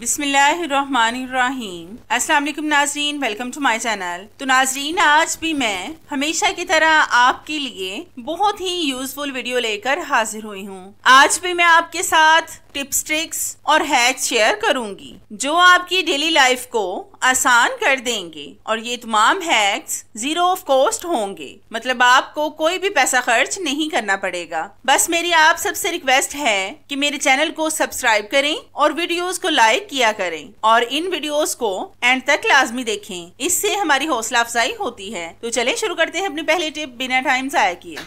बिस्मिल्लाहिर्रहमानिर्रहीम अस्सलाम वालेकुम नाजरीन वेलकम टू माई चैनल तो नाजरीन आज भी मैं हमेशा की तरह आपके लिए बहुत ही यूजफुल वीडियो लेकर हाजिर हुई हूँ आज भी मैं आपके साथ टिप्स ट्रिक्स और हैक्स शेयर करूंगी जो आपकी डेली लाइफ को आसान कर देंगे और ये तमाम हैक्स जीरो ऑफ कॉस्ट होंगे मतलब आपको कोई भी पैसा खर्च नहीं करना पड़ेगा बस मेरी आप सबसे रिक्वेस्ट है कि मेरे चैनल को सब्सक्राइब करें और वीडियोस को लाइक किया करें और इन वीडियोस को एंड तक लाजमी देखें इससे हमारी हौसला अफजाई होती है तो चले शुरू करते हैं अपनी पहली टिप बिना टाइम जाया किए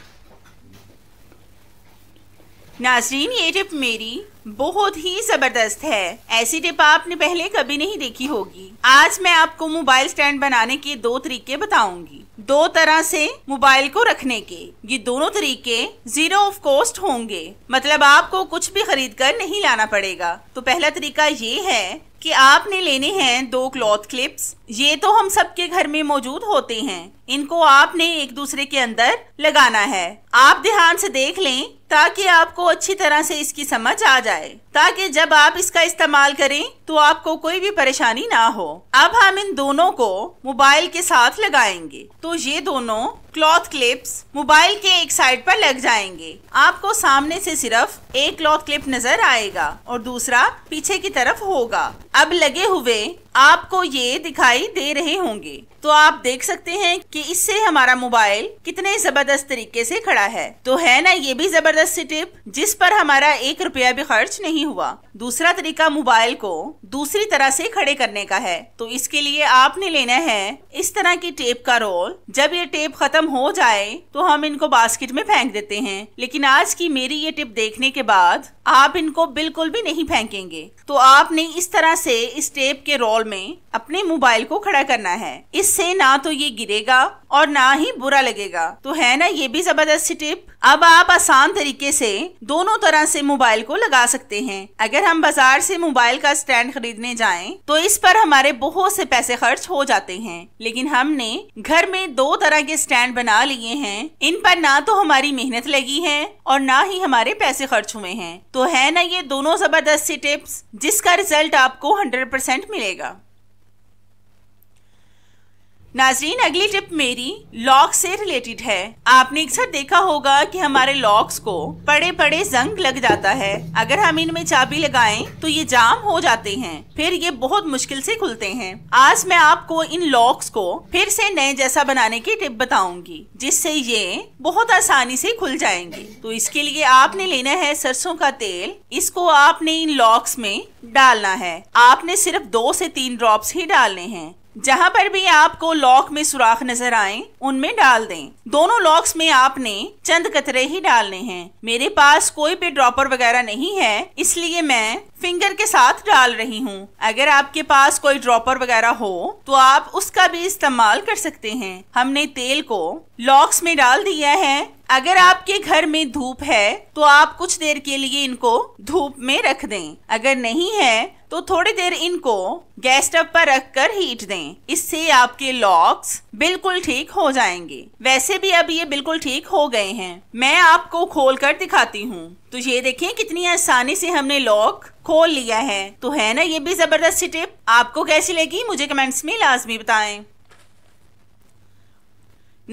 नाजरीन ये टिप मेरी बहुत ही जबरदस्त है ऐसी टिप आपने पहले कभी नहीं देखी होगी आज मैं आपको मोबाइल स्टैंड बनाने के दो तरीके बताऊंगी दो तरह से मोबाइल को रखने के ये दोनों तरीके जीरो ऑफ कॉस्ट होंगे मतलब आपको कुछ भी खरीद कर नहीं लाना पड़ेगा तो पहला तरीका ये है कि आपने लेने हैं दो क्लॉथ क्लिप्स ये तो हम सबके घर में मौजूद होते हैं इनको आपने एक दूसरे के अंदर लगाना है आप ध्यान से देख लें ताकि आपको अच्छी तरह से इसकी समझ आ जाए ताकि जब आप इसका इस्तेमाल करें तो आपको कोई भी परेशानी ना हो अब हम इन दोनों को मोबाइल के साथ लगाएंगे तो ये दोनों क्लॉथ क्लिप्स मोबाइल के एक साइड पर लग जाएंगे आपको सामने से सिर्फ एक क्लॉथ क्लिप नजर आएगा और दूसरा पीछे की तरफ होगा अब लगे हुए आपको ये दिखाई दे रहे होंगे तो आप देख सकते हैं कि इससे हमारा मोबाइल कितने जबरदस्त तरीके से खड़ा है तो है ना ये भी जबरदस्त टिप जिस पर हमारा एक रुपया भी खर्च नहीं हुआ दूसरा तरीका मोबाइल को दूसरी तरह से खड़े करने का है तो इसके लिए आपने लेना है इस तरह की टेप का रोल जब ये टेप खत्म खत्म हो जाए तो हम इनको बास्केट में फेंक देते हैं लेकिन आज की मेरी ये टिप देखने के बाद आप इनको बिल्कुल भी नहीं फेंकेंगे तो आपने इस तरह से इस टेप के रोल में अपने मोबाइल को खड़ा करना है इससे ना तो ये गिरेगा और ना ही बुरा लगेगा तो है ना ये भी जबरदस्त टिप अब आप आसान तरीके से दोनों तरह से मोबाइल को लगा सकते हैं अगर हम बाजार से मोबाइल का स्टैंड खरीदने जाएं तो इस पर हमारे बहुत से पैसे खर्च हो जाते हैं लेकिन हमने घर में दो तरह के स्टैंड बना लिए हैं इन पर ना तो हमारी मेहनत लगी है और ना ही हमारे पैसे खर्च हुए हैं तो है ना ये दोनों ज़बरदस्त सी टिप्स जिसका रिज़ल्ट आपको 100% मिलेगा नाजरीन अगली टिप मेरी लॉक से रिलेटेड है आपने अक्सर देखा होगा कि हमारे लॉक्स को बड़े बड़े जंग लग जाता है अगर हम इनमें चाबी लगाएं तो ये जाम हो जाते हैं फिर ये बहुत मुश्किल से खुलते हैं आज मैं आपको इन लॉक्स को फिर से नए जैसा बनाने की टिप बताऊंगी जिससे ये बहुत आसानी से खुल जाएंगे तो इसके लिए आपने लेना है सरसों का तेल इसको आपने इन लॉक्स में डालना है आपने सिर्फ दो से तीन ड्रॉप्स ही डालने हैं जहाँ पर भी आपको लॉक में सुराख नजर आए उनमें डाल दें दोनों लॉक्स में आपने चंद कतरे ही डालने हैं मेरे पास कोई भी ड्रॉपर वगैरह नहीं है इसलिए मैं फिंगर के साथ डाल रही हूँ अगर आपके पास कोई ड्रॉपर वगैरह हो तो आप उसका भी इस्तेमाल कर सकते हैं हमने तेल को लॉक्स में डाल दिया है अगर आपके घर में धूप है तो आप कुछ देर के लिए इनको धूप में रख दें अगर नहीं है तो थोड़ी देर इनको गैस स्टव पर रख कर हीट दें इससे आपके लॉक्स बिल्कुल ठीक हो जाएंगे वैसे भी अब ये बिल्कुल ठीक हो गए हैं मैं आपको खोल कर दिखाती हूँ तो ये देखें कितनी आसानी से हमने लॉक खोल लिया है तो है ना ये भी जबरदस्त सी टिप आपको कैसी लगी मुझे कमेंट्स में लाजमी बताएं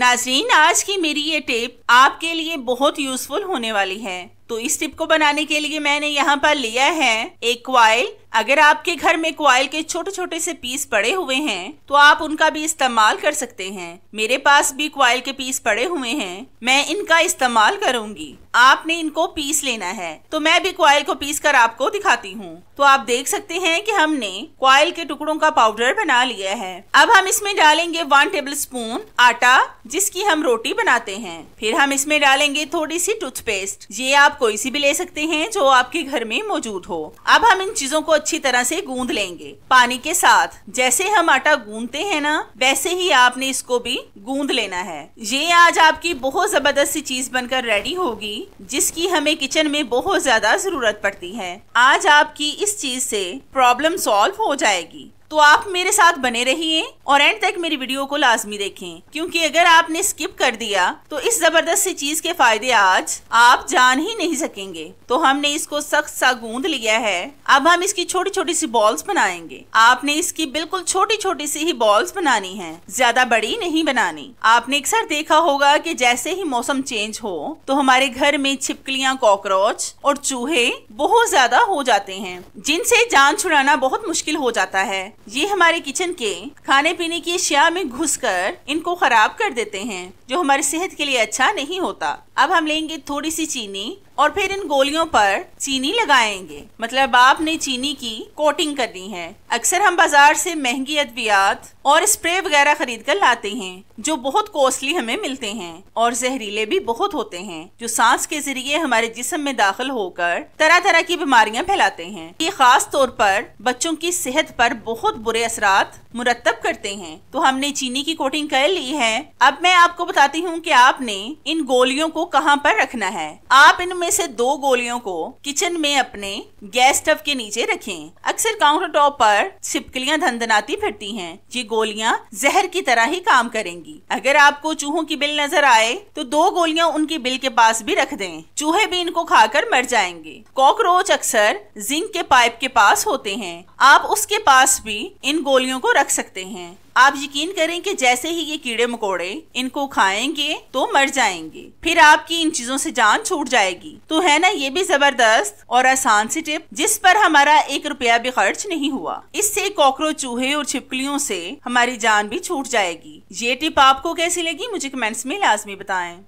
नाजरीन आज की मेरी ये टिप आपके लिए बहुत यूजफुल होने वाली है तो इस टिप को बनाने के लिए मैंने यहाँ पर लिया है एक क्वाइल अगर आपके घर में क्वाइल के छोटे छोटे से पीस पड़े हुए हैं तो आप उनका भी इस्तेमाल कर सकते हैं मेरे पास भी क्वाइल के पीस पड़े हुए हैं मैं इनका इस्तेमाल करूंगी आपने इनको पीस लेना है तो मैं भी क्वाइल को पीस कर आपको दिखाती हूँ तो आप देख सकते हैं कि हमने क्वाइल के टुकड़ों का पाउडर बना लिया है अब हम इसमें डालेंगे वन टेबल स्पून आटा जिसकी हम रोटी बनाते हैं फिर हम इसमें डालेंगे थोड़ी सी टूथपेस्ट ये आप कोई सी भी ले सकते हैं जो आपके घर में मौजूद हो अब हम इन चीजों को अच्छी तरह से गूंद लेंगे पानी के साथ जैसे हम आटा गूंदते हैं ना वैसे ही आपने इसको भी गूंद लेना है ये आज आपकी बहुत जबरदस्त सी चीज बनकर रेडी होगी जिसकी हमें किचन में बहुत ज्यादा जरूरत पड़ती है आज आपकी इस चीज से प्रॉब्लम सॉल्व हो जाएगी तो आप मेरे साथ बने रहिए और एंड तक मेरी वीडियो को लाजमी देखें क्योंकि अगर आपने स्किप कर दिया तो इस जबरदस्त सी चीज के फायदे आज आप जान ही नहीं सकेंगे तो हमने इसको सख्त सा गूंद लिया है अब हम इसकी छोटी छोटी सी बॉल्स बनाएंगे आपने इसकी बिल्कुल छोटी छोटी सी ही बॉल्स बनानी है ज्यादा बड़ी नहीं बनानी आपने अक्सर देखा होगा की जैसे ही मौसम चेंज हो तो हमारे घर में छिपकलियाँ कॉकरोच और चूहे बहुत ज्यादा हो जाते हैं जिनसे जान छुड़ाना बहुत मुश्किल हो जाता है ये हमारे किचन के खाने पीने की अशिया में घुस कर इनको खराब कर देते हैं जो हमारी सेहत के लिए अच्छा नहीं होता अब हम लेंगे थोड़ी सी चीनी और फिर इन गोलियों पर चीनी लगाएंगे मतलब आपने चीनी की कोटिंग करनी है अक्सर हम बाजार से महंगी अद्वियात और स्प्रे वगैरह खरीद कर लाते हैं जो बहुत कॉस्टली हमें मिलते हैं और जहरीले भी बहुत होते हैं जो सांस के जरिए हमारे जिस्म में दाखिल होकर तरह तरह की बीमारियां फैलाते हैं ये खास तौर पर बच्चों की सेहत पर बहुत बुरे असरात मुरतब करते हैं तो हमने चीनी की कोटिंग कर ली है अब मैं आपको बताती हूँ की आपने इन गोलियों को कहाँ पर रखना है आप इनमें से दो गोलियों को किचन में अपने गैस स्टव के नीचे रखें अक्सर काउंटर टॉप पर छिपकलियाँ धंधनाती फिरती हैं ये गोलियाँ जहर की तरह ही काम करेंगी अगर आपको चूहों की बिल नजर आए तो दो गोलियाँ उनकी बिल के पास भी रख दें चूहे भी इनको खाकर मर जाएंगे कॉकरोच अक्सर जिंक के पाइप के पास होते हैं आप उसके पास भी इन गोलियों को रख सकते हैं आप यकीन करें कि जैसे ही ये कीड़े मकोड़े इनको खाएंगे तो मर जाएंगे फिर आपकी इन चीजों से जान छूट जाएगी तो है ना ये भी जबरदस्त और आसान सी टिप जिस पर हमारा एक रुपया भी खर्च नहीं हुआ इससे कॉकरोच चूहे और छिपकलियों से हमारी जान भी छूट जाएगी ये टिप आपको कैसी लगी मुझे कमेंट्स में लाजमी बताए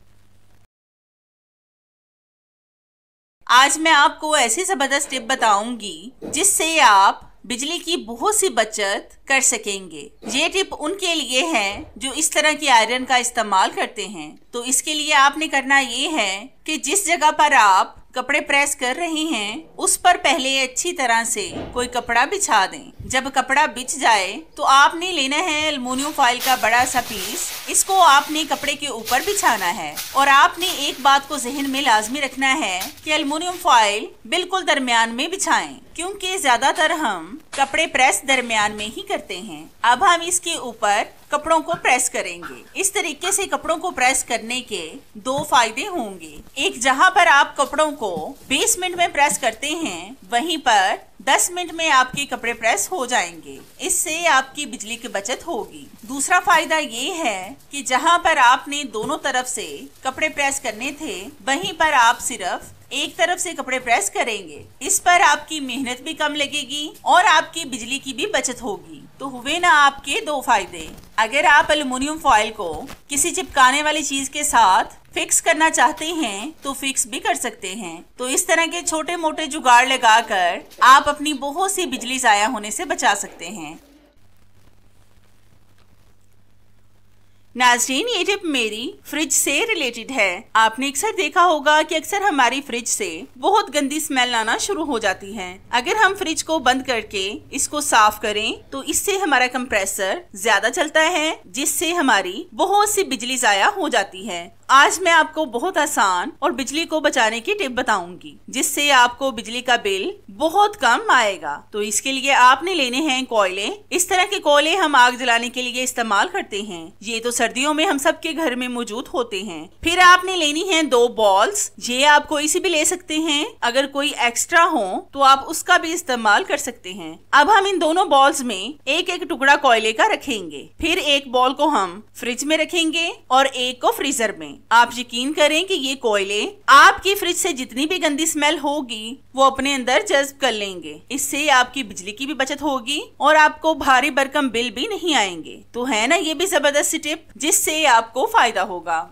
आज मैं आपको ऐसी जबरदस्त टिप बताऊंगी जिससे आप बिजली की बहुत सी बचत कर सकेंगे ये टिप उनके लिए है जो इस तरह की आयरन का इस्तेमाल करते हैं तो इसके लिए आपने करना ये है कि जिस जगह पर आप कपड़े प्रेस कर रहे हैं उस पर पहले अच्छी तरह से कोई कपड़ा बिछा दें जब कपड़ा बिछ जाए तो आपने लेना है अल्मोनियम फॉइल का बड़ा सा पीस इसको आपने कपड़े के ऊपर बिछाना है और आपने एक बात को जहन में लाजमी रखना है कि अल्मोनियम फॉइल बिल्कुल दरमियान में बिछाएं क्योंकि ज्यादातर हम कपड़े प्रेस दरमियान में ही करते हैं अब हम इसके ऊपर कपड़ों को प्रेस करेंगे इस तरीके से कपड़ों को प्रेस करने के दो फायदे होंगे एक जहां पर आप कपड़ों को बेसमेंट में प्रेस करते हैं वहीं पर दस मिनट में आपके कपड़े प्रेस हो जाएंगे इससे आपकी बिजली की बचत होगी दूसरा फायदा ये है कि जहाँ पर आपने दोनों तरफ से कपड़े प्रेस करने थे वहीं पर आप सिर्फ एक तरफ से कपड़े प्रेस करेंगे इस पर आपकी मेहनत भी कम लगेगी और आपकी बिजली की भी बचत होगी तो हुए ना आपके दो फायदे अगर आप एल्यूमिनियम फॉइल को किसी चिपकाने वाली चीज के साथ फिक्स करना चाहते हैं तो फिक्स भी कर सकते हैं तो इस तरह के छोटे मोटे जुगाड़ लगाकर आप अपनी बहुत सी बिजली ज़ाया होने से बचा सकते हैं नाजरीन ये टिप मेरी फ्रिज से रिलेटेड है आपने अक्सर देखा होगा कि अक्सर हमारी फ्रिज से बहुत गंदी स्मेल आना शुरू हो जाती है अगर हम फ्रिज को बंद करके इसको साफ करें तो इससे हमारा कंप्रेसर ज्यादा चलता है जिससे हमारी बहुत सी बिजली जाया हो जाती है आज मैं आपको बहुत आसान और बिजली को बचाने की टिप बताऊंगी जिससे आपको बिजली का बिल बहुत कम आएगा तो इसके लिए आपने लेने हैं कोयले इस तरह के कोयले हम आग जलाने के लिए इस्तेमाल करते हैं ये तो सर्दियों में हम सबके घर में मौजूद होते हैं फिर आपने लेनी है दो बॉल्स ये आप कोई सी भी ले सकते हैं अगर कोई एक्स्ट्रा हो तो आप उसका भी इस्तेमाल कर सकते हैं अब हम इन दोनों बॉल्स में एक एक टुकड़ा कोयले का रखेंगे फिर एक बॉल को हम फ्रिज में रखेंगे और एक को फ्रीजर में आप यकीन करें कि ये कोयले आपकी फ्रिज से जितनी भी गंदी स्मेल होगी वो अपने अंदर जज्ब कर लेंगे इससे आपकी बिजली की भी बचत होगी और आपको भारी भरकम बिल भी नहीं आएंगे तो है ना ये भी जबरदस्त टिप जिससे आपको फायदा होगा